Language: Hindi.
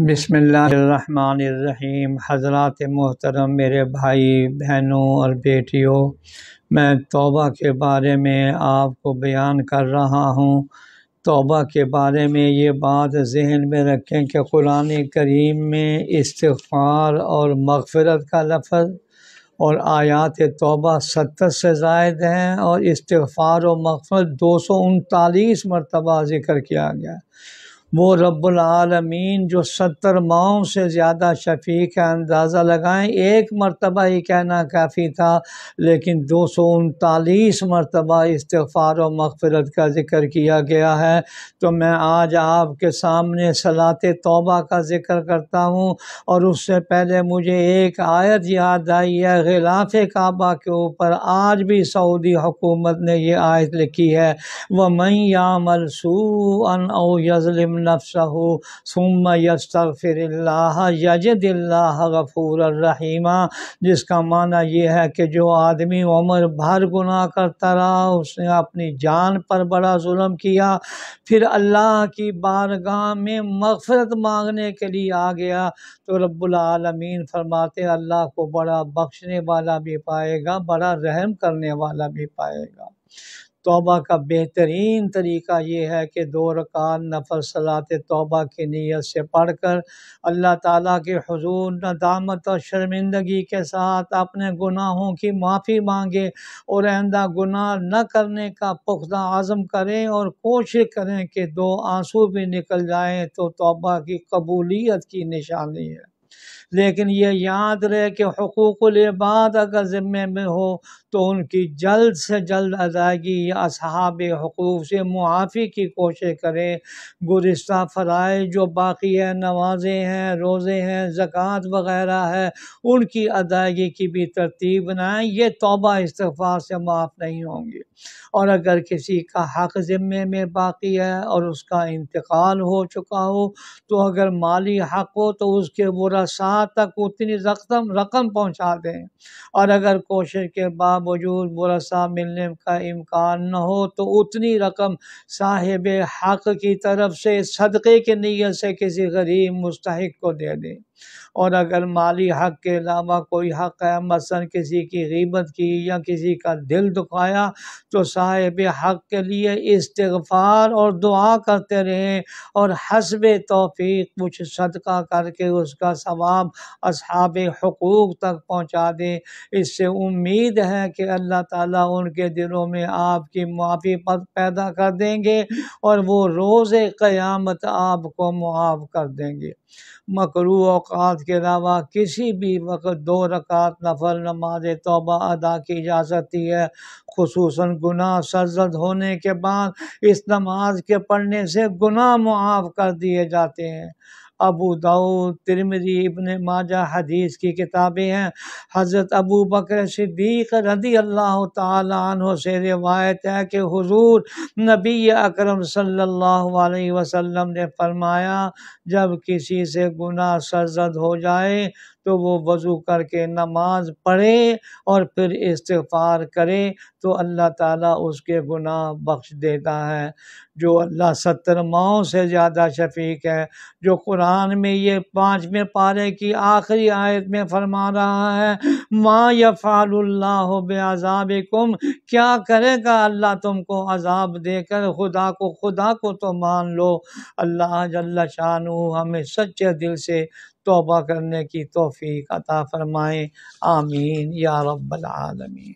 बिसमीम हजरत मोहतरम मेरे भाई बहनों और बेटियों मैं तौबा के बारे में आपको बयान कर रहा हूँ तौबा के बारे में ये बात जहन में रखें कि कुरान करीम में इस्तफ़ार और मगफ़रत का लफज और आयात तौबा सत्तर से जायद हैं और इस्तफ़ार और मगफ़रत दो सौ उनतालीस मरतबा ज़िक्र किया गया है वो आलमीन जो सत्तर माओं से ज़्यादा शफी का अंदाज़ा लगाएं एक मरतबा ही कहना काफ़ी था लेकिन दो सौ उनतालीस मरतबा इस्तफ़ार और मगफरत का ज़िक्र किया गया है तो मैं आज आपके सामने सलात तोबा का ज़िक्र करता हूँ और उससे पहले मुझे एक आयत याद आई है गिलाफ काबा के ऊपर आज भी सऊदी हुकूमत ने यह आयत लिखी है वह मई यामल सू अन यजलिम नफ्सहु सुम यस्तफ़िरल्लाह गफ़ूर रहीमा जिसका माना यह है कि जो आदमी उम्र भर गुनाह करता रहा उसने अपनी जान पर बड़ा जुल्म किया फिर अल्लाह की बारगाह में मगफरत मांगने के लिए आ गया तो रब्बुलमीन फरमाते अल्लाह को बड़ा बख्शने वाला भी पाएगा बड़ा रहम करने वाला भी पाएगा तोबा का बेहतरीन तरीका ये है कि दो रकान नफर सलात तोबा की नीयत से पढ़ कर अल्लाह ताला के हजूर नदामत और शर्मिंदगी के साथ अपने गुनाहों की माफ़ी मांगे और आइंदा गुनाह न करने का पुख्ता आज़म करें और कोशिश करें कि दो आंसू भी निकल जाएँ तो तोबा की कबूलियत की निशानी है लेकिन ये याद रहे कि हकूक़ अगर ज़िम्मे में हो तो उनकी जल्द से जल्द अदायगी या असहाब हकूक़ से मुआफ़ी की कोशिश करें गुरस्ता फ़राए जो बाकी है नमाजें हैं रोज़े हैं ज़क़़त वगैरह है उनकी अदायगी की भी तरतीब बनाएँ ये तोबा इस्तफ़ा से माफ़ नहीं होंगी और अगर किसी का हक ज़िम्मे में बाकी है और उसका इंतकाल हो चुका हो तो अगर माली हक हो तो उसके वसा तक उतनी रकम रकम पहुँचा दें और अगर कोशिश के बाद बावजूद मुरसा मिलने का इम्कान न हो तो उतनी रकम साहिब हक़ की तरफ से सदक़े के नीयत से किसी गरीब मुस्तक को दे दें और अगर माली हक के अलावा कोई हक है मसन किसी की गीबत की या किसी का दिल दुखाया तो साहेब हक के लिए इस्तफ़ार और दुआ करते रहें और हसब तोफ़ी कुछ सदका करके उसका सवाब अब हकूक़ तक पहुँचा दें इससे उम्मीद है कि अल्लाह ताला उनके दिलों में आपकी मुआफ़ी पैदा कर देंगे और वो रोज़ क़यामत आपको मुआफ़ कर देंगे मकरू अवत के अलावा किसी भी वक्त दो रकात नफल नमाज तोबा अदा की जा सकती है खसूस गुनाह सरजद होने के बाद इस नमाज के पढ़ने से गुनाह मुआफ़ कर दिए जाते हैं अबू दाऊद तिरमरी इबन माजा हदीस की किताबें हैं हज़रत अबू बकर रदी अल्लाह तहों से रिवायत है कि हजूर नबी अक्रम सल्ला वसम ने फरमाया जब किसी से गुना सरजद हो जाए तो वो वज़ू करके नमाज पढ़े और फिर इस्तफ़ार करे तो अल्लाह ताला उसके गुनाह बख्श देता है जो अल्लाह सत्तर माओ से ज़्यादा शफीक है जो कुरान में ये पाँचवें पारे की आखिरी आयत में फरमा रहा है माँ यफ़ाल्लाह बेअाब कुम क्या करेगा अल्लाह तुमको अजाब देकर खुदा को खुदा को तो मान लो अल्लाह जल्ला शाह हमें सच्चे दिल से तोबा करने की तोफ़ी अता फ़रमाएँ आमीन या रब्बल आलमीन